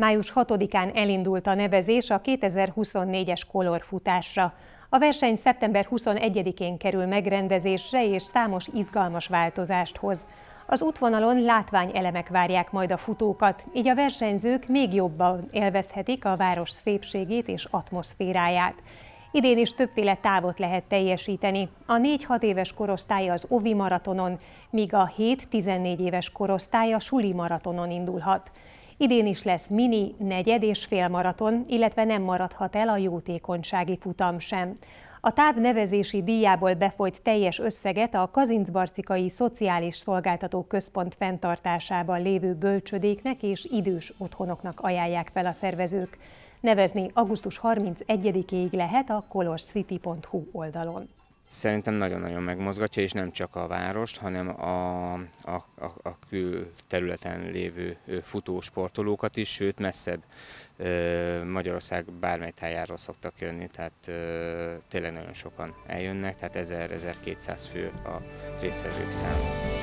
Május 6-án elindult a nevezés a 2024-es kolorfutásra. A verseny szeptember 21-én kerül megrendezésre és számos izgalmas változást hoz. Az útvonalon látványelemek várják majd a futókat, így a versenyzők még jobban élvezhetik a város szépségét és atmoszféráját. Idén is többféle távot lehet teljesíteni. A 4-6 éves korosztály az Ovi maratonon, míg a 7-14 éves korosztály a Suli maratonon indulhat. Idén is lesz mini, negyed és félmaraton, illetve nem maradhat el a jótékonysági futam sem. A táv nevezési díjából befolyt teljes összeget a Kazincbarcikai Szociális Szolgáltató Központ fenntartásában lévő bölcsödéknek és idős otthonoknak ajánlják fel a szervezők. Nevezni augusztus 31-ig lehet a colorcity.hu oldalon szerintem nagyon-nagyon megmozgatja, és nem csak a várost, hanem a, a, a, a külterületen lévő futósportolókat is, sőt messzebb Magyarország bármely tájáról szoktak jönni, tehát tényleg nagyon sokan eljönnek, tehát 1000-1200 fő a részvevők száma.